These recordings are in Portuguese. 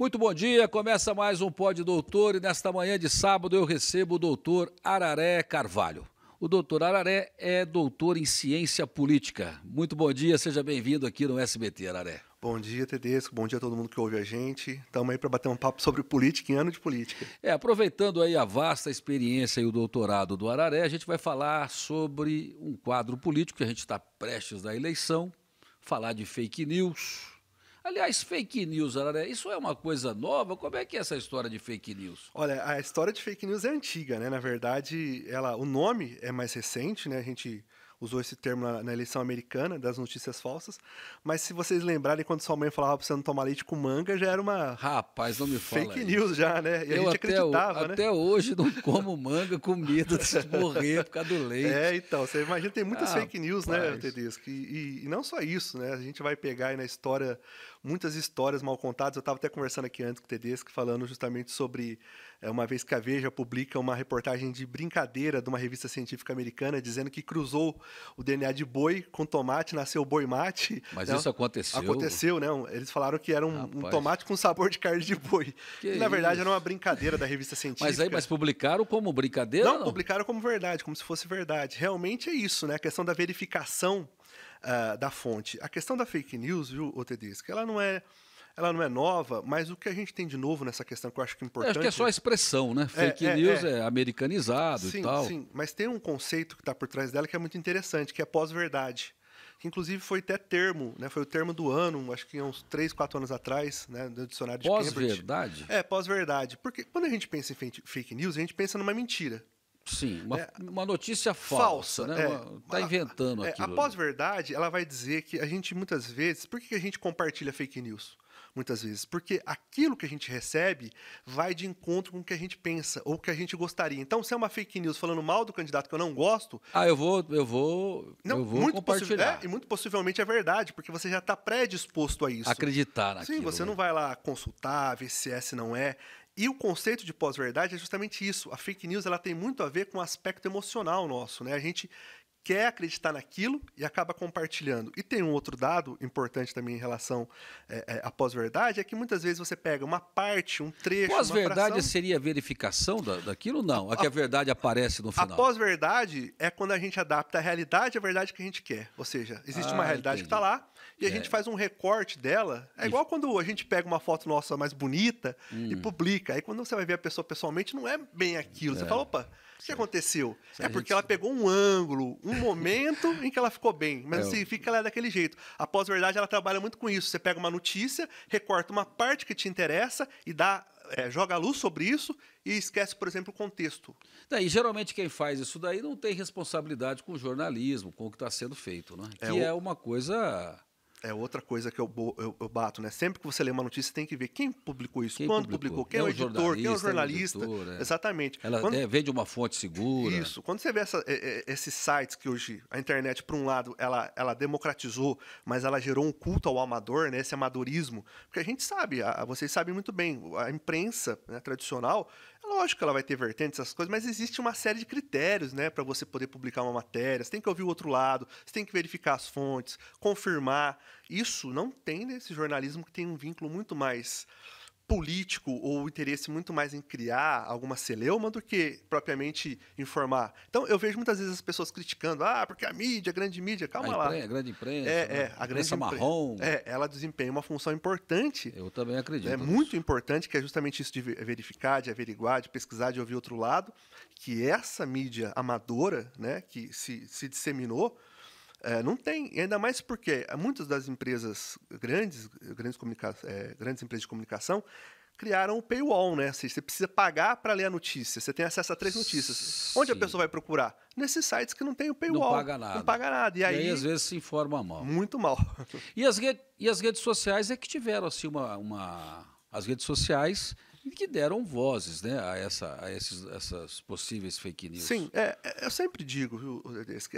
Muito bom dia, começa mais um Pod Doutor e nesta manhã de sábado eu recebo o doutor Araré Carvalho. O doutor Araré é doutor em ciência política. Muito bom dia, seja bem-vindo aqui no SBT, Araré. Bom dia, Tedesco. Bom dia a todo mundo que ouve a gente. Estamos aí para bater um papo sobre política em ano de política. É, aproveitando aí a vasta experiência e o doutorado do Araré, a gente vai falar sobre um quadro político que a gente está prestes da eleição, falar de fake news, Aliás, fake news, Araré, isso é uma coisa nova? Como é que é essa história de fake news? Olha, a história de fake news é antiga, né? Na verdade, ela, o nome é mais recente, né? A gente usou esse termo na, na, eleição americana, das notícias falsas. Mas se vocês lembrarem, quando sua mãe falava pra você não tomar leite com manga, já era uma. Rapaz, não me fala. Fake isso. news já, né? E Eu a gente até acreditava, o, né? Até hoje não como manga com medo de morrer por causa do leite. É, então, você imagina, tem muitas ah, fake news, né, rapaz. né, Tedesco? E, e, e não só isso, né? A gente vai pegar aí na história muitas histórias mal contadas. Eu estava até conversando aqui antes com o Tedesco, falando justamente sobre é, uma vez que a Veja publica uma reportagem de brincadeira de uma revista científica americana, dizendo que cruzou o DNA de boi com tomate, nasceu boi mate. Mas né? isso aconteceu? Aconteceu, né? Eles falaram que era um, um tomate com sabor de carne de boi. Que e, na verdade, isso? era uma brincadeira da revista científica. Mas aí, mas publicaram como brincadeira? Não, não, publicaram como verdade, como se fosse verdade. Realmente é isso, né? A questão da verificação uh, da fonte. A questão da fake news, viu, que ela não é ela não é nova, mas o que a gente tem de novo nessa questão que eu acho que é importante. acho que é só a expressão, né? É, fake é, é, news é, é, americanizado sim, e tal. Sim, mas tem um conceito que está por trás dela que é muito interessante, que é pós-verdade. Que inclusive foi até termo, né? Foi o termo do ano, acho que é uns 3, 4 anos atrás, né? Do dicionário de Pós-verdade? É, pós-verdade. Porque quando a gente pensa em fake news, a gente pensa numa mentira. Sim, uma, é, uma notícia falsa, falsa né? É, uma, tá inventando é, A pós-verdade, ela vai dizer que a gente muitas vezes, por que a gente compartilha fake news? Muitas vezes, porque aquilo que a gente recebe vai de encontro com o que a gente pensa ou o que a gente gostaria. Então, se é uma fake news falando mal do candidato que eu não gosto, ah, eu vou, eu vou, não, eu vou muito compartilhar. É, e muito possivelmente é verdade, porque você já está predisposto a isso. Acreditar naquilo. Sim, você né? não vai lá consultar, ver se é, se não é. E o conceito de pós-verdade é justamente isso. A fake news ela tem muito a ver com o aspecto emocional nosso, né? A gente quer acreditar naquilo e acaba compartilhando. E tem um outro dado importante também em relação é, é à pós-verdade, é que muitas vezes você pega uma parte, um trecho. Pós-verdade seria a verificação da, daquilo? Não. a que a verdade aparece no final. A pós-verdade é quando a gente adapta a realidade à verdade que a gente quer. Ou seja, existe ah, uma realidade tá entendi. que está lá e a é. gente faz um recorte dela. É igual quando a gente pega uma foto nossa mais bonita hum. e publica. Aí quando você vai ver a pessoa pessoalmente, não é bem aquilo. Você é. fala, opa o que aconteceu? Se é porque gente... ela pegou um ângulo, um momento em que ela ficou bem, mas não é. significa que ela é daquele jeito. A pós-verdade, ela trabalha muito com isso. Você pega uma notícia, recorta uma parte que te interessa e dá é, joga a luz sobre isso e esquece, por exemplo, o contexto. Daí, geralmente, quem faz isso daí não tem responsabilidade com o jornalismo, com o que está sendo feito, né? É que o... é uma coisa é outra coisa que eu, eu, eu, bato, né? Sempre que você lê uma notícia, você tem que ver quem publicou isso, quem quando publicou, publicou quem é, é, o editor, é quem é o jornalista. É o editor, é. Exatamente. Ela quando... É, vem de uma fonte segura. Isso. Quando você vê essa, esses sites que hoje a internet, por um lado, ela, ela democratizou, mas ela gerou um culto ao amador, né? Esse amadorismo. Porque a gente sabe, a, vocês sabem muito bem, a imprensa né, tradicional, lógico que ela vai ter vertentes, essas coisas, mas existe uma série de critérios, né, para você poder publicar uma matéria. Você tem que ouvir o outro lado, você tem que verificar as fontes, confirmar. Isso não tem nesse jornalismo que tem um vínculo muito mais político ou interesse muito mais em criar alguma celeuma do que propriamente informar. Então, eu vejo muitas vezes as pessoas criticando, ah, porque a mídia, a grande mídia, calma a lá. a grande imprensa. É, né? é a, a grande imprensa marrom. É, ela desempenha uma função importante. Eu também acredito. É nisso. muito importante, que é justamente isso de verificar, de averiguar, de pesquisar, de ouvir outro lado, que essa mídia amadora, né, que se, se disseminou, é, não tem, ainda mais porque muitas das empresas grandes, grandes, comunica é, grandes empresas de comunicação, criaram o paywall, né? Assim, você precisa pagar para ler a notícia. Você tem acesso a três notícias. Sim. Onde a pessoa vai procurar? Nesses sites que não tem o paywall. Não paga nada. Não paga nada. E, e aí, aí, às vezes, se informa mal. Muito mal. E as, e as redes sociais é que tiveram, assim, uma, uma... As redes sociais que deram vozes né, a, essa, a esses, essas possíveis fake news. Sim, é, é eu sempre digo, viu,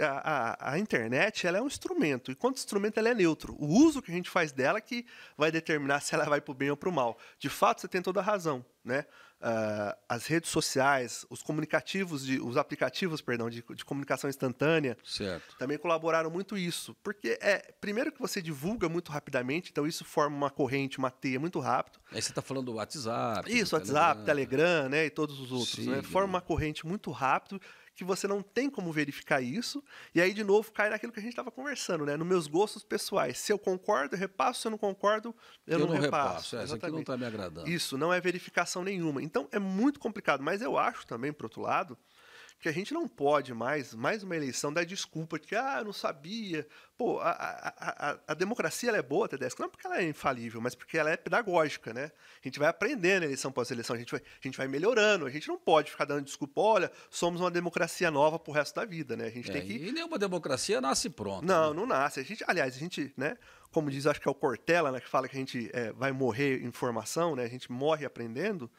a, a, a, internet ela é um instrumento, e quanto instrumento ela é neutro. O uso que a gente faz dela que vai determinar se ela vai para o bem ou para o mal. De fato, você tem toda a razão. Né? uh, as redes sociais, os comunicativos, de, os aplicativos, perdão, de, de comunicação instantânea, certo. também colaboraram muito isso. Porque é, primeiro que você divulga muito rapidamente, então isso forma uma corrente, uma teia muito rápido. Aí você está falando do WhatsApp. Isso, WhatsApp, Telegram, Telegram, né? E todos os outros, né? Forma uma corrente muito rápido que você não tem como verificar isso. E aí, de novo, cai naquilo que a gente estava conversando, né? Nos meus gostos pessoais. Se eu concordo, eu repasso. Se eu não concordo, eu, eu não, não, repasso. repasso. É, não está me agradando. Isso, não é verificação nenhuma. Então, é muito complicado. Mas eu acho também, por outro lado, que a gente não pode mais, mais uma eleição, dar desculpa de que, ah, eu não sabia. Pô, a, a, a, a democracia ela é boa, Tedesco, não porque ela é infalível, mas porque ela é pedagógica, né? A gente vai aprendendo eleição após eleição, a gente, vai, a gente vai melhorando, a gente não pode ficar dando desculpa, olha, somos uma democracia nova pro resto da vida, né? A gente é, tem que... E nenhuma democracia nasce pronta. Não, né? não nasce. A gente, aliás, a gente, né, como diz, acho que é o Cortella, né, que fala que a gente é, vai morrer em formação, né? A gente morre aprendendo.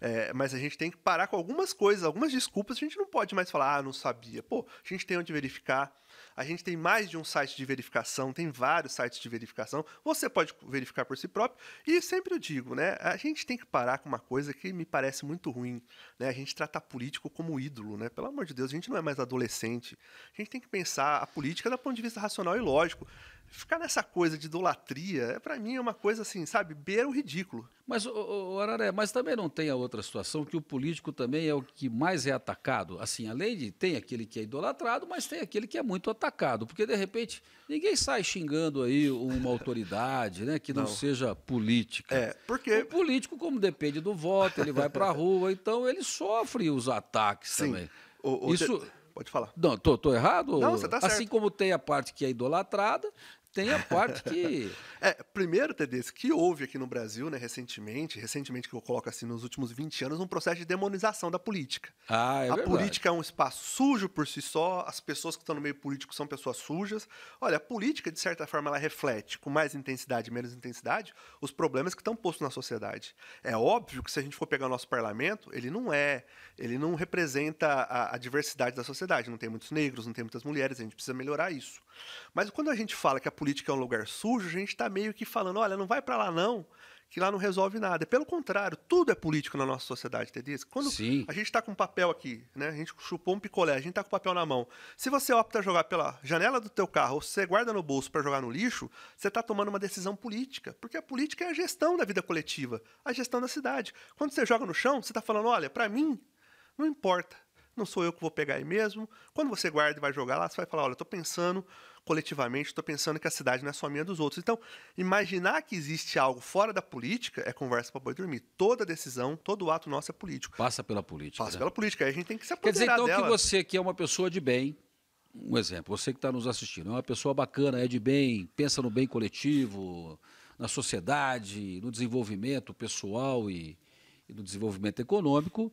É, mas a gente tem que parar com algumas coisas, algumas desculpas. A gente não pode mais falar, ah, não sabia. Pô, a gente tem onde verificar. A gente tem mais de um site de verificação, tem vários sites de verificação. Você pode verificar por si próprio. E sempre eu digo, né? A gente tem que parar com uma coisa que me parece muito ruim, né? A gente trata político como ídolo, né? Pelo amor de Deus, a gente não é mais adolescente. A gente tem que pensar a política do ponto de vista racional e lógico ficar nessa coisa de idolatria, é para mim é uma coisa assim, sabe, beira o ridículo. Mas, o Araré, mas também não tem a outra situação que o político também é o que mais é atacado. Assim, além de tem aquele que é idolatrado, mas tem aquele que é muito atacado. Porque, de repente, ninguém sai xingando aí uma autoridade, né? Que não, não. seja política. É, porque... O político, como depende do voto, ele vai para a rua, então ele sofre os ataques Sim. também. O, o Isso... Te... Pode falar. Não, tô, tô errado? Não, você tá certo. Assim como tem a parte que é idolatrada, tem a parte que. é, primeiro, Tedesco, que houve aqui no Brasil, né, recentemente, recentemente que eu coloco assim, nos últimos 20 anos, um processo de demonização da política. Ah, é a verdade. política é um espaço sujo por si só, as pessoas que estão no meio político são pessoas sujas. Olha, a política, de certa forma, ela reflete com mais intensidade e menos intensidade os problemas que estão postos na sociedade. É óbvio que se a gente for pegar o nosso parlamento, ele não é, ele não representa a, a diversidade da sociedade. Não tem muitos negros, não tem muitas mulheres, a gente precisa melhorar isso. Mas quando a gente fala que a política é um lugar sujo, a gente está meio que falando, olha, não vai para lá não, que lá não resolve nada. Pelo contrário, tudo é político na nossa sociedade, Tedesco. Quando Sim. a gente está com um papel aqui, né? A gente chupou um picolé, a gente está com o papel na mão. Se você opta jogar pela janela do teu carro ou você guarda no bolso para jogar no lixo, você está tomando uma decisão política, porque a política é a gestão da vida coletiva, a gestão da cidade. Quando você joga no chão, você está falando, olha, para mim não importa, não sou eu que vou pegar aí mesmo. Quando você guarda e vai jogar lá, você vai falar, olha, estou pensando coletivamente, estou pensando que a cidade não é só minha é dos outros. Então, imaginar que existe algo fora da política é conversa para boi dormir. Toda decisão, todo ato nosso é político. Passa pela política. Passa né? pela política. Aí a gente tem que se apoderar Quer dizer, então, dela. que você que é uma pessoa de bem, um exemplo, você que está nos assistindo, é uma pessoa bacana, é de bem, pensa no bem coletivo, na sociedade, no desenvolvimento pessoal e, e no desenvolvimento econômico,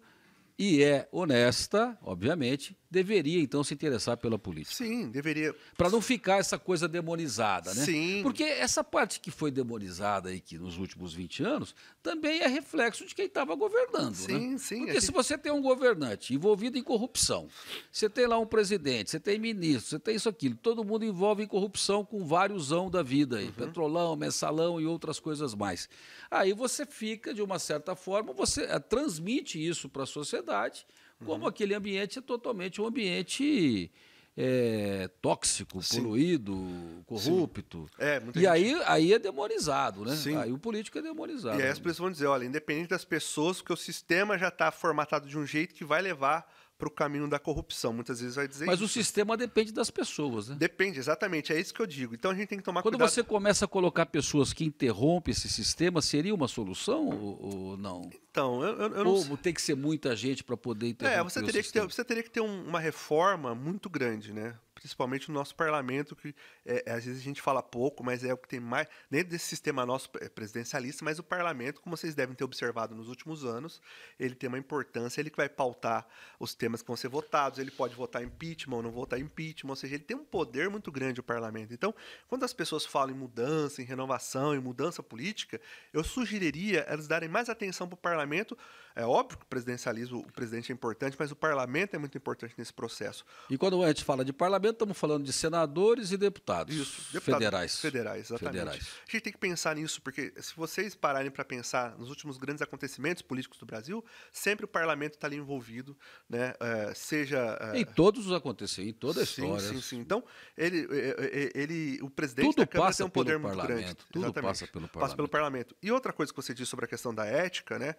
e é honesta, obviamente, deveria então se interessar pela política. Sim, deveria. Para não ficar essa coisa demonizada, né? Sim. Porque essa parte que foi demonizada aí que nos últimos 20 anos também é reflexo de quem estava governando, sim, né? Sim, Porque gente... se você tem um governante envolvido em corrupção, você tem lá um presidente, você tem ministro, você tem isso aquilo, todo mundo envolve em corrupção com vários anos da vida aí, uhum. petrolão, mensalão e outras coisas mais. Aí você fica de uma certa forma, você eh, transmite isso para a sociedade como uhum. aquele ambiente é totalmente um ambiente é, tóxico, Sim. poluído, corrupto. É, e gente... aí, aí é demonizado, né? Sim. Aí o político é demonizado. E aí as pessoas vão dizer, olha, independente das pessoas, porque o sistema já está formatado de um jeito que vai levar para o caminho da corrupção. Muitas vezes vai dizer Mas isso. o sistema depende das pessoas, né? Depende, exatamente. É isso que eu digo. Então a gente tem que tomar Quando cuidado. Quando você começa a colocar pessoas que interrompem esse sistema, seria uma solução ou, ou não? Então, eu, eu, eu não sei. tem que ser muita gente para poder é, interromper é, você teria o sistema. que ter, Você teria que ter um, uma reforma muito grande, né? principalmente no nosso parlamento, que é, é, às vezes a gente fala pouco, mas é o que tem mais. Dentro desse sistema nosso presidencialista, mas o parlamento, como vocês devem ter observado nos últimos anos, ele tem uma importância, ele que vai pautar os temas que vão ser votados, ele pode votar impeachment ou não votar impeachment, ou seja, ele tem um poder muito grande o parlamento. Então, quando as pessoas falam em mudança, em renovação, em mudança política, eu sugeriria elas darem mais atenção para o parlamento. É óbvio que o presidencialismo, o presidente é importante, mas o parlamento é muito importante nesse processo. E quando a gente fala de parlamento, parlamento estamos falando de senadores e deputados. Isso, deputado, federais. Federais, exatamente. Federais. A gente tem que pensar nisso, porque se vocês pararem para pensar nos últimos grandes acontecimentos políticos do Brasil, sempre o parlamento está ali envolvido, né? Eh, seja. Eh, em todos os acontecimentos, em toda a história. Sim, sim, Então, ele, eh, ele, o presidente tudo da Câmara passa tem um poder pelo muito parlamento, grande. Tudo exatamente. passa pelo parlamento. Passa pelo parlamento. E outra coisa que você disse sobre a questão da ética, né?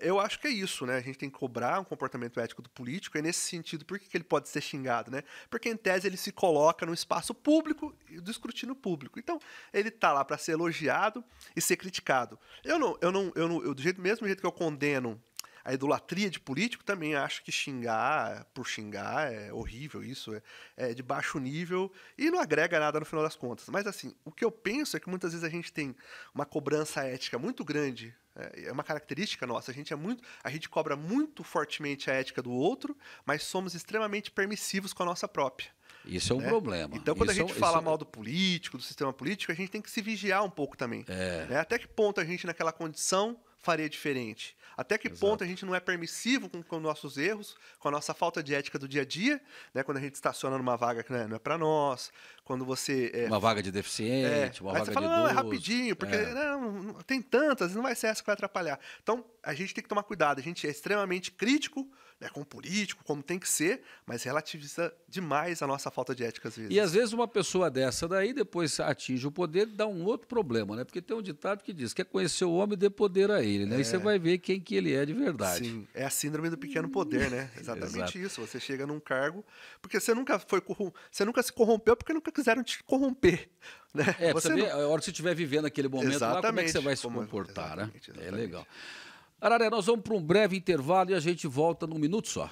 Eu acho que é isso, né? A gente tem que cobrar um comportamento ético do político, é nesse sentido, por que, que ele pode ser xingado, né? Porque em tese ele se coloca no espaço público do escrutínio público. Então, ele está lá para ser elogiado e ser criticado. Eu não, eu não, eu não, eu, do jeito mesmo jeito que eu condeno a idolatria de político, também acho que xingar por xingar é horrível, isso é, é, de baixo nível e não agrega nada no final das contas. Mas assim, o que eu penso é que muitas vezes a gente tem uma cobrança ética muito grande. É, é uma característica nossa. A gente é muito, a gente cobra muito fortemente a ética do outro, mas somos extremamente permissivos com a nossa própria. Isso é um né? problema. Então, quando isso, a gente é fala é- mal do político, do sistema político, a gente tem que se vigiar um pouco também. É. Né? Até que ponto a gente, naquela condição, faria diferente? Até que Exato. ponto a gente não é permissivo com, com nossos erros, com a nossa falta de ética do dia a dia, né? quando a gente estaciona numa vaga que né, não é para nós, quando você. É, uma vaga de deficiente, é, uma vaga você fala, de. Não, é rapidinho, porque é. Não, tem tantas, não vai ser essa que vai atrapalhar. Então, a gente tem que tomar cuidado, a gente é extremamente crítico né, como político, como tem que ser, mas relativiza demais a nossa falta de ética às vezes. E às vezes uma pessoa dessa daí depois atinge o poder, dá um outro problema, né? Porque tem um ditado que diz: quer conhecer o homem, dê poder a ele, né? É... E você é. vai ver quem que ele é de verdade. Sim, é a síndrome do pequeno poder, né? Exatamente isso. Você chega num cargo porque você nunca foi corrom... você nunca se corrompeu porque nunca quiseram te corromper. Né? É, você saber, não... a hora que você estiver vivendo aquele momento exatamente, lá, como é que você vai se comportar, exatamente, né? Exatamente. É legal. Araré, nós vamos para um breve intervalo e a gente volta num minuto só.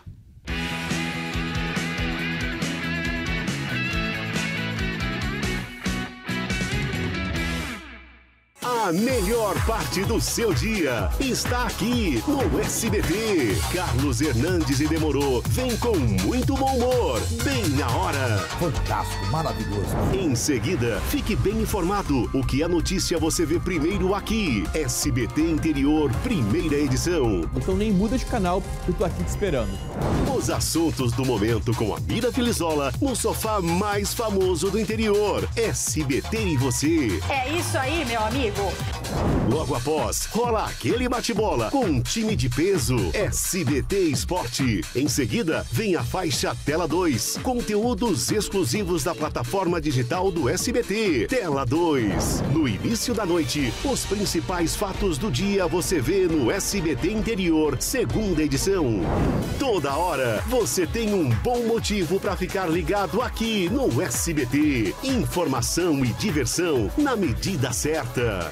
A melhor parte do seu dia está aqui no SBT. Carlos Hernandes e Demorou vem com muito bom humor, bem na hora. Fantástico, maravilhoso. Em seguida, fique bem informado. O que é notícia você vê primeiro aqui. SBT Interior, primeira edição. Então nem muda de canal, eu tô aqui te esperando. Os assuntos do momento com a Mira Filizola no sofá mais famoso do interior. SBT e você. É isso aí, meu amigo. Logo após, rola aquele bate-bola com um time de peso SBT Esporte. Em seguida, vem a faixa Tela 2, conteúdos exclusivos da plataforma digital do SBT. Tela 2. No início da noite, os principais fatos do dia você vê no SBT Interior, segunda edição. Toda hora, você tem um bom motivo para ficar ligado aqui no SBT. Informação e diversão na medida certa.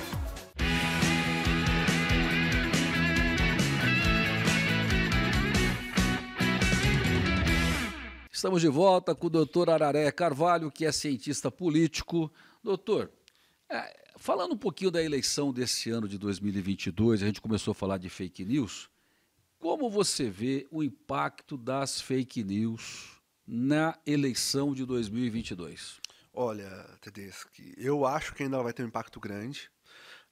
Estamos de volta com o doutor Araré Carvalho, que é cientista político. Doutor, é, falando um pouquinho da eleição desse ano de 2022, a gente começou a falar de fake news. Como você vê o impacto das fake news na eleição de 2022? Olha, Tedeschi, eu acho que ainda vai ter um impacto grande.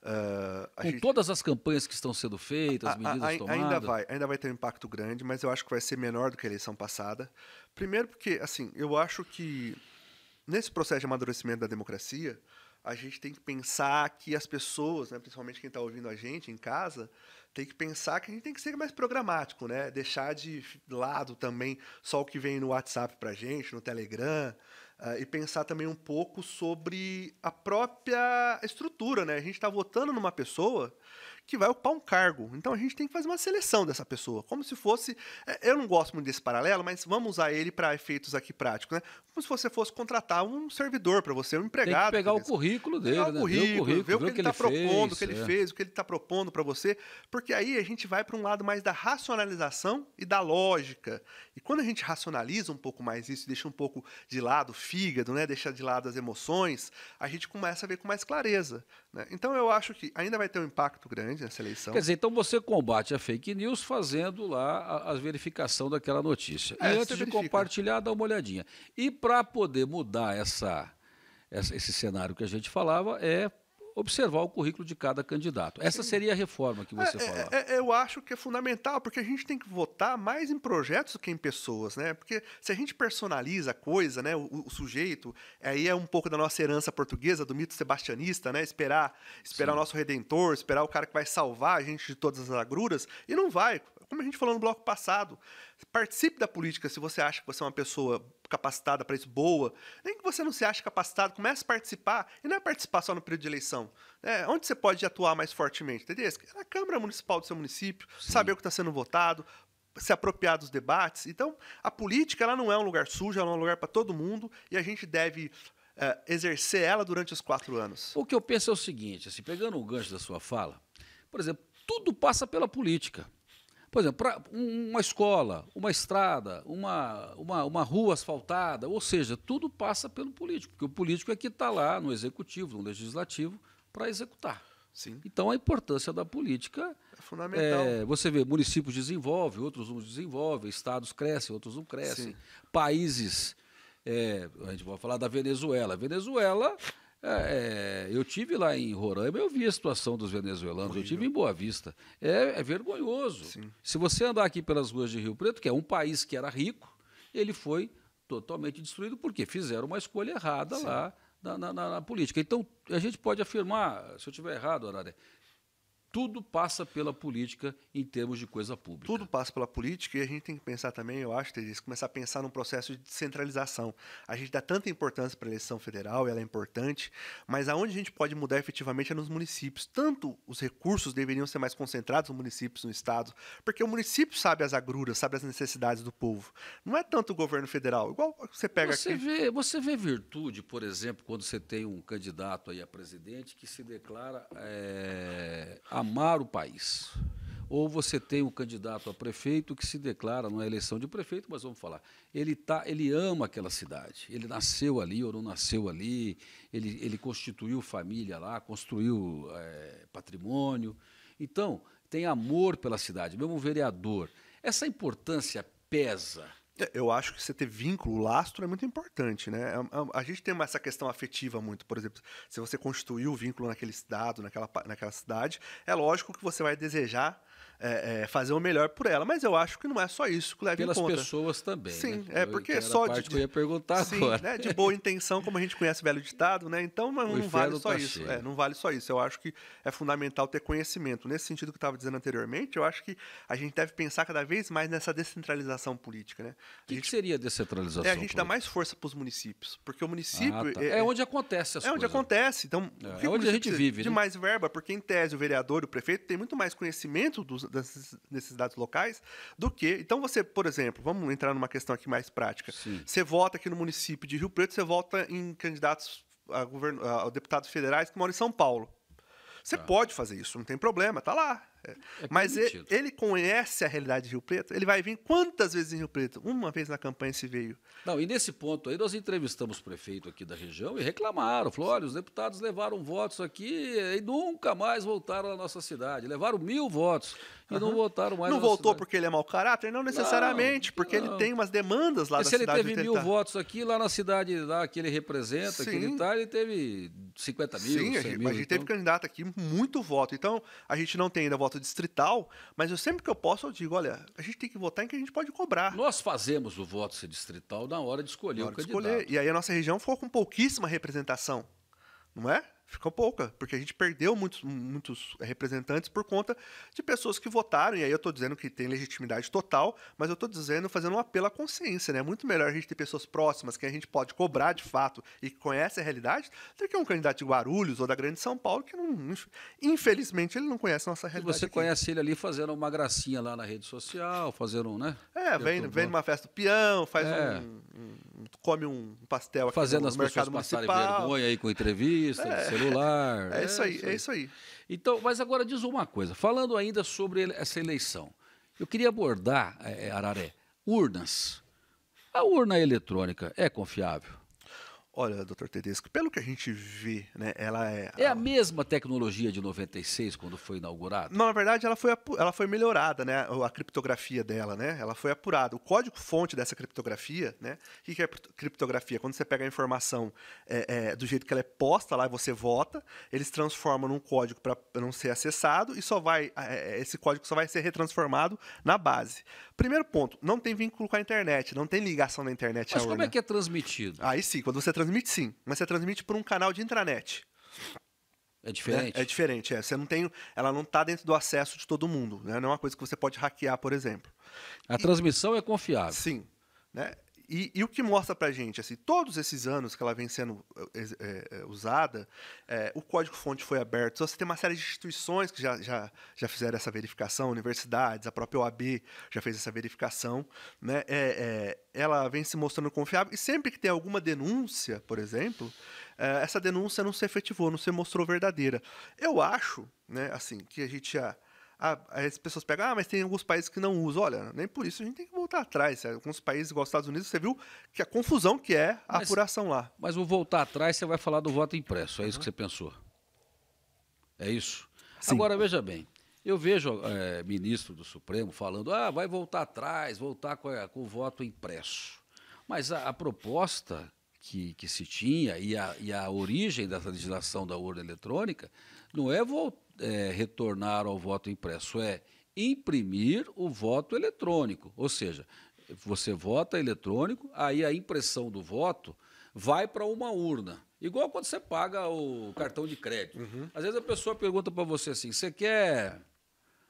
Uh, Com gente... todas as campanhas que estão sendo feitas, medidas a, a, a, tomadas. Ainda vai, ainda vai ter um impacto grande, mas eu acho que vai ser menor do que a eleição passada. Primeiro, porque, assim, eu acho que nesse processo de amadurecimento da democracia, a gente tem que pensar que as pessoas, né, principalmente quem está ouvindo a gente em casa, tem que pensar que a gente tem que ser mais programático, né? Deixar de lado também só o que vem no WhatsApp para gente, no Telegram, Uh, e pensar também um pouco sobre a própria estrutura, né? A gente está votando numa pessoa que vai ocupar um cargo. Então a gente tem que fazer uma seleção dessa pessoa, como se fosse. É, eu não gosto muito desse paralelo, mas vamos usar ele para efeitos aqui práticos, né? Como se você fosse contratar um servidor para você, um empregado. Tem que pegar né? o currículo dele, pegar né? o currículo, ver o, currículo, ver o que, ver o que ele está propondo, o que ele é. fez, o que ele está propondo para você, porque aí a gente vai para um lado mais da racionalização e da lógica. E quando a gente racionaliza um pouco mais isso, deixa um pouco de lado o fígado, né? Deixa de lado as emoções, a gente começa a ver com mais clareza. Né? Então eu acho que ainda vai ter um impacto grande essa eleição. Quer dizer, então você combate a fake news fazendo lá a, a verificação daquela notícia. É, e antes de compartilhar, dá uma olhadinha. E para poder mudar essa, essa, esse cenário que a gente falava, é observar o currículo de cada candidato. Essa seria a reforma que você é, é, falou. É, é, eu acho que é fundamental, porque a gente tem que votar mais em projetos do que em pessoas, né? Porque se a gente personaliza a coisa, né, o, o sujeito, aí é um pouco da nossa herança portuguesa, do mito sebastianista, né? Esperar, esperar o nosso redentor, esperar o cara que vai salvar a gente de todas as agruras, e não vai. Como a gente falou no bloco passado, participe da política se você acha que você é uma pessoa capacitada para isso, boa, nem que você não se ache capacitado, comece a participar, e não é participar só no período de eleição. É, onde você pode atuar mais fortemente, entendeu? É é na Câmara Municipal do seu município, Sim. saber o que está sendo votado, se apropriar dos debates. Então, a política ela não é um lugar sujo, ela é um lugar para todo mundo, e a gente deve é, exercer ela durante os quatro anos. O que eu penso é o seguinte, assim, pegando o gancho da sua fala, por exemplo, tudo passa pela política. Por exemplo, pra, uma escola, uma estrada, uma, uma, uma rua asfaltada, ou seja, tudo passa pelo político, porque o político é que está lá no executivo, no legislativo, para executar. Sim. Então a importância da política é fundamental. É, você vê, municípios desenvolvem, outros não desenvolvem, estados crescem, outros não crescem, Sim. países. É, a gente vai falar da Venezuela. A Venezuela é, é, eu tive lá em Roraima, eu vi a situação dos venezuelanos, eu tive em Boa Vista. É, é vergonhoso. Sim. Se você andar aqui pelas ruas de Rio Preto, que é um país que era rico, ele foi totalmente destruído porque fizeram uma escolha errada Sim. lá na, na, na, política. Então, a gente pode afirmar, se eu estiver errado, Araré, tudo passa pela política em termos de coisa pública. Tudo passa pela política e a gente tem que pensar também, eu acho, Teres, começar a pensar num processo de descentralização. A gente dá tanta importância para a eleição federal, ela é importante, mas aonde a gente pode mudar efetivamente é nos municípios. Tanto os recursos deveriam ser mais concentrados nos municípios, no estado, porque o município sabe as agruras, sabe as necessidades do povo. Não é tanto o governo federal, igual você pega você aqui. Vê, você vê virtude, por exemplo, quando você tem um candidato aí a presidente que se declara é, eh, a amar o país. Ou você tem um candidato a prefeito que se declara numa eleição de prefeito, mas vamos falar, ele, tá, ele ama aquela cidade, ele nasceu ali ou não nasceu ali, ele, ele constituiu família lá, construiu é, patrimônio. Então, tem amor pela cidade, mesmo um vereador. Essa importância pesa é, eu acho que você ter vínculo, lastro é muito importante, né? É, é, a, gente tem essa questão afetiva muito, por exemplo, se você constituiu o vínculo naquele estado, naquela, naquela cidade, é lógico que você vai desejar é, é, fazer o melhor por ela. Mas eu acho que não é só isso que leva Pelas em conta. Pelas pessoas também. Sim, né? é porque só de. Que eu ia perguntar sim, agora. Né, de boa intenção, como a gente conhece o velho ditado, né? Então não, não vale só tá isso. É, não vale só isso. Eu acho que é fundamental ter conhecimento. Nesse sentido que eu estava dizendo anteriormente, eu acho que a gente deve pensar cada vez mais nessa descentralização política, né? O que, gente... que, seria descentralização? É a gente política? dá mais força para os municípios, porque o município ah, tá. é, onde acontece as é coisas. É onde acontece. Então, é, onde a gente vive. De né? mais verba, porque em tese o vereador, o prefeito tem muito mais conhecimento dos, das necessidades locais, do que. Então, você, por exemplo, vamos entrar numa questão aqui mais prática. Sim. Você vota aqui no município de Rio Preto, você vota em candidatos a, govern... a deputados federais que moram em São Paulo. Você tá. pode fazer isso, não tem problema, tá lá. É, é Mas ele, ele, conhece a realidade de Rio Preto, ele vai vir quantas vezes em Rio Preto? Uma vez na campanha se veio. Não, e nesse ponto aí nós entrevistamos o prefeito aqui da região e reclamaram. Falou: olha, os deputados levaram votos aqui e nunca mais voltaram à nossa cidade. Levaram mil votos e não votaram mais. Não votou cidade. porque ele é mau caráter? Não necessariamente, não, porque não. ele tem umas demandas lá e da cidade. Se ele teve mil tá votos aqui, lá na cidade lá que ele representa, Sim. que ele está, ele teve 50 mil, Sim, a gente, mil, a gente teve então. candidato aqui, muito voto. Então, a gente não tem ainda voto distrital, mas eu sempre que eu posso, eu digo, olha, a gente tem que votar em que a gente pode cobrar. Nós fazemos o voto ser distrital na hora de escolher na hora o de candidato. Escolher. E aí a nossa região ficou com pouquíssima representação, não é? fica pouca, porque a gente perdeu muitos, muitos eh, representantes por conta de pessoas que votaram, e aí eu estou dizendo que tem legitimidade total, mas eu estou dizendo, fazendo um apelo à consciência, né? É muito melhor a gente ter pessoas próximas que a gente pode cobrar de fato e que conhece a realidade, do que um candidato de Guarulhos ou da Grande São Paulo que, não, infelizmente, ele não conhece a nossa realidade. E você aqui. conhece ele ali fazendo uma gracinha lá na rede social, fazendo um, né? É, vem, vem numa festa do peão, faz é. um, um, come um pastel aqui fazendo no as mercado pessoas municipal. vergonha aí com entrevista, é celular. é, isso é aí, é isso aí, é isso aí. Então, mas agora diz uma coisa, falando ainda sobre essa eleição, eu queria abordar, é, é, Araré, urnas. A urna eletrônica é confiável? Olha, doutor Tedesco, pelo que a gente vê, né, ela é... É a, mesma tecnologia de 96, quando foi inaugurada? Não, na verdade, ela foi, ela foi melhorada, né, a criptografia dela, né, ela foi apurada. O código-fonte dessa criptografia, né, o que é criptografia? Quando você pega a informação é, é, do jeito que ela é posta lá e você vota, eles transformam num código para não ser acessado e só vai, é, é, esse código só vai ser retransformado na base. Primeiro ponto, não tem vínculo com a internet, não tem ligação da internet Mas à urna. Mas como é que é transmitido? Aí sim, quando você transmite transmite sim, mas você transmite por um canal de intranet. É diferente. Né? É diferente, é. Você não tem, ela não está dentro do acesso de todo mundo. Né? Não é uma coisa que você pode hackear, por exemplo. A e, transmissão é confiável. Sim. Né? E, e, o que mostra para gente, assim, todos esses anos que ela vem sendo é, é, usada, é, o código-fonte foi aberto. Então, você tem uma série de instituições que já, já, já fizeram essa verificação, universidades, a própria OAB já fez essa verificação. Né? É, é, ela vem se mostrando confiável. E sempre que tem alguma denúncia, por exemplo, essa denúncia não se efetivou, não se mostrou verdadeira. Eu acho, né, assim, que a gente já ah, as pessoas pegam, ah, mas tem alguns países que não usam. Olha, nem por isso a gente tem que voltar atrás. Alguns países igual os Estados Unidos, você viu que a confusão que é a mas, apuração lá. Mas vou voltar atrás, você vai falar do voto impresso, é isso uhum. que você pensou. É isso? Sim. Agora, veja bem, eu vejo é, ministro do Supremo falando, ah, vai voltar atrás, voltar com, a, com o voto impresso. Mas a, a proposta que, que, se tinha e a, e a origem dessa legislação da urna eletrônica não é voltar é, retornar ao voto impresso, é imprimir o voto eletrônico. Ou seja, você vota eletrônico, aí a impressão do voto vai para uma urna. Igual quando você paga o cartão de crédito. Uhum. Às vezes a pessoa pergunta para você assim: você quer.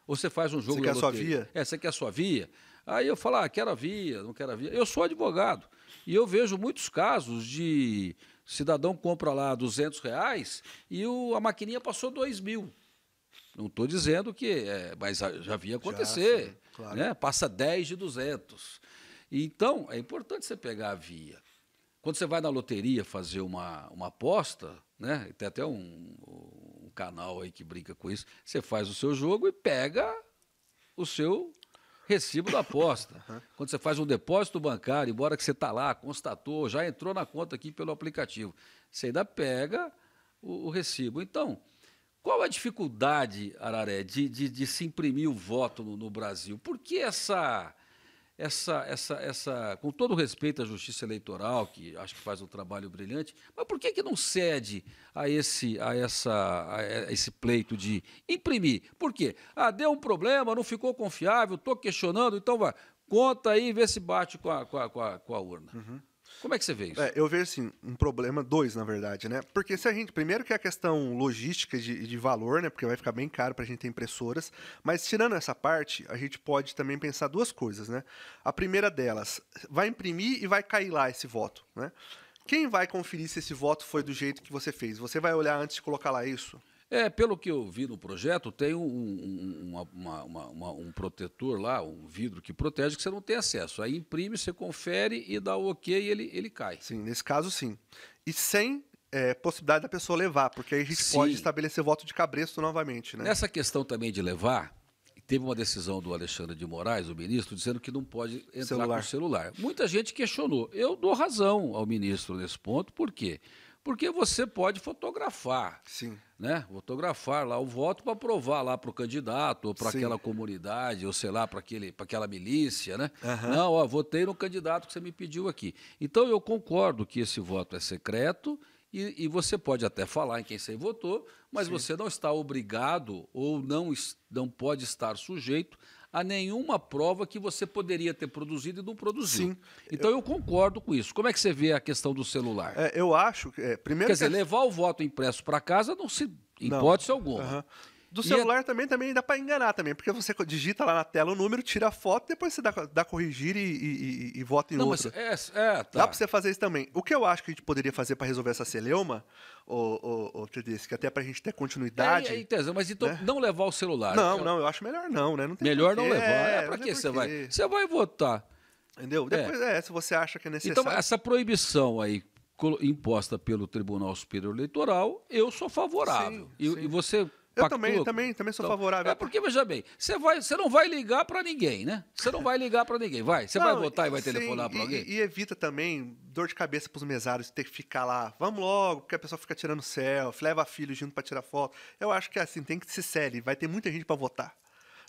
Ou você faz um jogo. Você quer a sua via? É, você quer a sua via? Aí eu falo, ah, quero a via, não quero a via. Eu sou advogado. E eu vejo muitos casos de cidadão compra lá 200 reais e o, a maquininha passou 2 mil. Não estou dizendo que. É, mas já havia acontecer. Já, claro. né? Passa 10 de 200. Então, é importante você pegar a via. Quando você vai na loteria fazer uma, uma aposta, né? tem até um, um canal aí que brinca com isso, você faz o seu jogo e pega o seu recibo da aposta. Uhum. Quando você faz um depósito bancário, embora que você está lá, constatou, já entrou na conta aqui pelo aplicativo, você ainda pega o, o recibo. Então, qual a dificuldade, Araré, de, de, de se imprimir o voto no, no, Brasil? Por que essa, essa, essa, essa, com todo respeito à Justiça Eleitoral, que acho que faz um trabalho brilhante, mas por que, que não cede a esse, a, essa, a esse pleito de imprimir? Por quê? Ah, deu um problema, não ficou confiável, estou questionando, então vai, conta aí e vê se bate com a, com a, com a, com a urna. Uhum. Como é que você vê isso? É, eu vejo assim, um problema, dois, na verdade, né? Porque se a gente. Primeiro que é a questão logística de, de valor, né? Porque vai ficar bem caro para a gente ter impressoras. Mas tirando essa parte, a gente pode também pensar duas coisas, né? A primeira delas, vai imprimir e vai cair lá esse voto, né? Quem vai conferir se esse voto foi do jeito que você fez? Você vai olhar antes de colocar lá isso? É, pelo que eu vi no projeto, tem um, um, uma, uma, uma, um protetor lá, um vidro que protege, que você não tem acesso. Aí imprime, você confere e dá o ok e ele, ele cai. Sim, nesse caso sim. E sem é, possibilidade da pessoa levar, porque aí a gente sim. pode estabelecer voto de cabresto novamente. Né? Nessa questão também de levar, teve uma decisão do Alexandre de Moraes, o ministro, dizendo que não pode entrar celular. com o celular. Muita gente questionou. Eu dou razão ao ministro nesse ponto, por quê? Porque porque você pode fotografar. Sim. Né? Fotografar lá o voto para provar lá para o candidato, ou para aquela comunidade, ou sei lá, para aquela milícia, né? Uhum. Não, ó, votei no candidato que você me pediu aqui. Então eu concordo que esse voto é secreto e, e, você pode até falar em quem você votou, mas Sim. você não está obrigado ou não, não pode estar sujeito a nenhuma prova que você poderia ter produzido e não produziu. Sim. Então eu, eu concordo com isso. Como é que você vê a questão do celular? É, eu acho que. É, primeiro Quer que dizer, levar o voto impresso para casa não se. Hipótese não. alguma. Uhum. Do celular também, também dá para enganar também, porque você digita lá na tela o número, tira a foto, depois você dá, dá corrigir e, e, e, e vota em Não, outro. É, é, tá. Dá para você fazer isso também. O que eu acho que a gente poderia fazer para resolver essa celeuma, o, o, disse que até para a gente ter continuidade. É, é mas então né? não levar o celular. Não, eu... não, eu acho melhor não, né? Não melhor não levar. É, é para que você vai? Você vai votar. Entendeu? É. Depois é. é, se você acha que é então, necessário. Então, essa proibição aí imposta pelo Tribunal Superior Eleitoral, eu sou favorável. Sim, e, sim. e você eu também, também, também sou então, favorável. É porque, veja bem, você, vai, você não vai ligar para ninguém, né? Você não vai ligar para ninguém, vai. Você não, vai votar e vai sim, telefonar para alguém. E, e, evita também dor de cabeça para os mesários ter que ficar lá, vamos logo, porque a pessoa fica tirando selfie, leva filho junto para tirar foto. Eu acho que assim, tem que ser sério, vai ter muita gente para votar.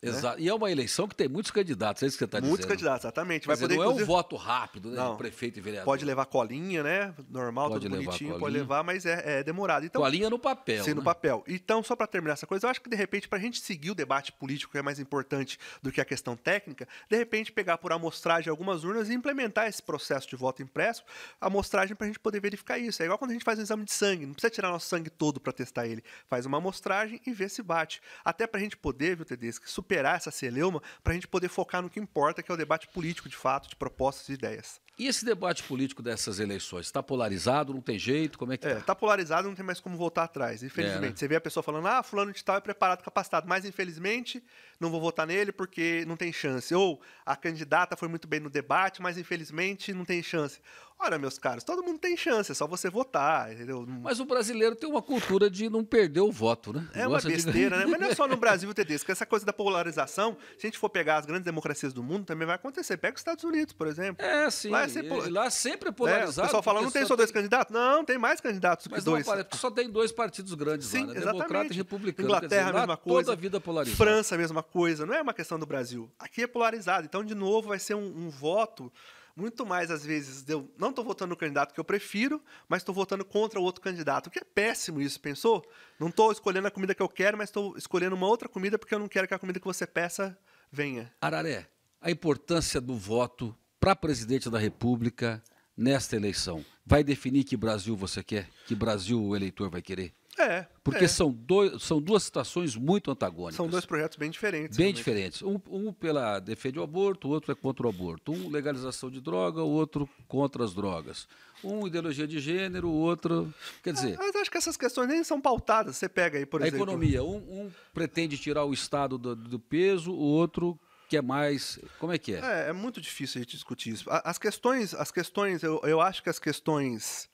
Exato. Né? E é uma eleição que tem muitos candidatos, é isso que você está dizendo. Muitos candidatos, exatamente. Vai dizer, poder, não inclusive... é um voto rápido, né? Não. Prefeito e vereador. Pode levar colinha, né? Normal, pode tudo bonitinho, colinha. pode levar, mas é, é, demorado. Então, colinha no papel. Sim, né? no papel. Então, só para terminar essa coisa, eu acho que de repente, para a gente seguir o debate político, que é mais importante do que a questão técnica, de repente pegar por amostragem algumas urnas e implementar esse processo de voto impresso, amostragem para a gente poder verificar isso. É igual quando a gente faz um exame de sangue, não precisa tirar nosso sangue todo para testar ele. Faz uma amostragem e vê se bate. Até para a gente poder, viu, Tedesco, superar essa celeuma para a gente poder focar no que importa, que é o debate político, de fato, de propostas e ideias. E esse debate político dessas eleições? Está polarizado? Não tem jeito? Como é que Está é, tá? tá polarizado, não tem mais como voltar atrás, infelizmente. É, né? Você vê a pessoa falando, ah, fulano de tal é preparado, capacitado, mas infelizmente não vou votar nele porque não tem chance. Ou a candidata foi muito bem no debate, mas infelizmente não tem chance. Ora, meus caros, todo mundo tem chance, é só você votar, entendeu? Mas o brasileiro tem uma cultura de não perder o voto, né? É Gosta uma besteira, de... né? Mas não é só no Brasil, Que Essa coisa da polarização, se a gente for pegar as grandes democracias do mundo, também vai acontecer. Pega os Estados Unidos, por exemplo. É, sim. Lá é ser polarizado. Lá é sempre é polarizado. É, o pessoal fala, não tem só, tem... dois candidatos? Não, tem mais candidatos do que dois. Mas só tem dois partidos grandes Sim, lá, né? exatamente. democrata e republicano. Inglaterra, dizer, a mesma coisa. Toda a vida é polarizada. França, a mesma coisa. Não é uma questão do Brasil. Aqui é polarizado. Então, de novo, vai ser um, um voto muito mais às vezes eu não estou votando no candidato que eu prefiro, mas estou votando contra o outro candidato, o que é péssimo isso, pensou? Não estou escolhendo a comida que eu quero, mas estou escolhendo uma outra comida porque eu não quero que a comida que você peça venha. Araré, a importância do voto para presidente da República nesta eleição? Vai definir que Brasil você quer? Que Brasil o eleitor vai querer? É. Porque é. São, dois, são duas situações muito antagônicas. São dois projetos bem diferentes. Bem diferentes. Um, um, pela defesa do aborto, o outro é contra o aborto. Um legalização de droga, o outro contra as drogas. Um ideologia de gênero, o outro. Quer dizer. Ah, mas acho que essas questões nem são pautadas. Você pega aí, por a exemplo. A economia. Um, um, pretende tirar o Estado do, do peso, o outro que é mais. Como é que é? É, é muito difícil a gente discutir isso. As questões, as questões, eu, eu acho que as questões.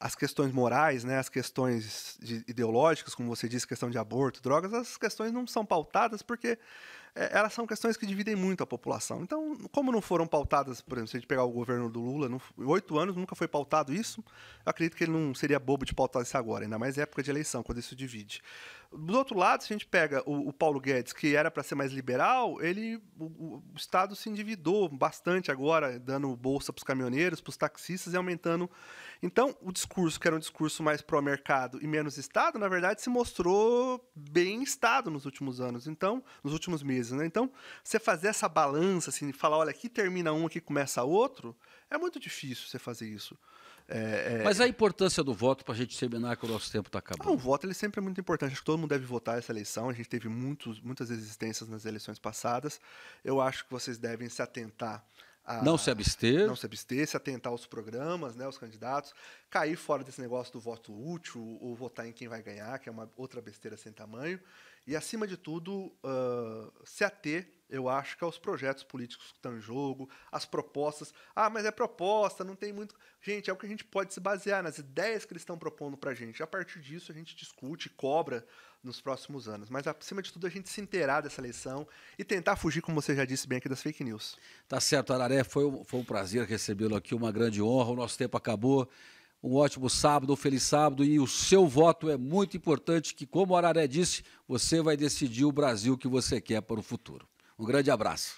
As questões morais, né, as questões de, ideológicas, como você disse, questão de aborto, drogas, as questões não são pautadas porque é, elas são questões que dividem muito a população. Então, como não foram pautadas, por exemplo, se a gente pegar o governo do Lula, não, em oito anos nunca foi pautado isso, eu acredito que ele não seria bobo de pautar isso agora, ainda mais época de eleição, quando isso divide. Do outro lado, se a gente pega o, o Paulo Guedes, que era para ser mais liberal, ele o, o, Estado se endividou bastante agora, dando bolsa para os caminhoneiros, para os taxistas e aumentando então, o discurso, que era um discurso mais pró-mercado e menos Estado, na verdade, se mostrou bem Estado nos últimos anos, então, nos últimos meses. Né? Então, você fazer essa balança, assim, falar, olha, aqui termina um, aqui começa outro, é muito difícil você fazer isso. É, é... Mas a importância do voto para a gente terminar que o nosso tempo está acabando. Não, ah, o voto ele sempre é muito importante. Acho que todo mundo deve votar essa eleição. A gente teve muitos, muitas resistências nas eleições passadas. Eu acho que vocês devem se atentar a, não se abster. Não se abster, se atentar aos programas, né, aos candidatos, cair fora desse negócio do voto útil ou votar em quem vai ganhar, que é uma outra besteira sem tamanho, e acima de tudo uh, se ater eu acho que aos é projetos políticos que estão em jogo, as propostas. Ah, mas é proposta, não tem muito. Gente, é o que a gente pode se basear nas ideias que eles estão propondo para a gente. A partir disso, a gente discute, e cobra nos próximos anos. Mas, acima de tudo, a gente se inteirar dessa eleição e tentar fugir, como você já disse bem aqui, das fake news. Tá certo, Araré. Foi, um, foi um prazer recebê-lo aqui, uma grande honra. O nosso tempo acabou. Um ótimo sábado, um feliz sábado e o seu voto é muito importante que, como o Araré disse, você vai decidir o Brasil que você quer para o futuro. Um grande abraço.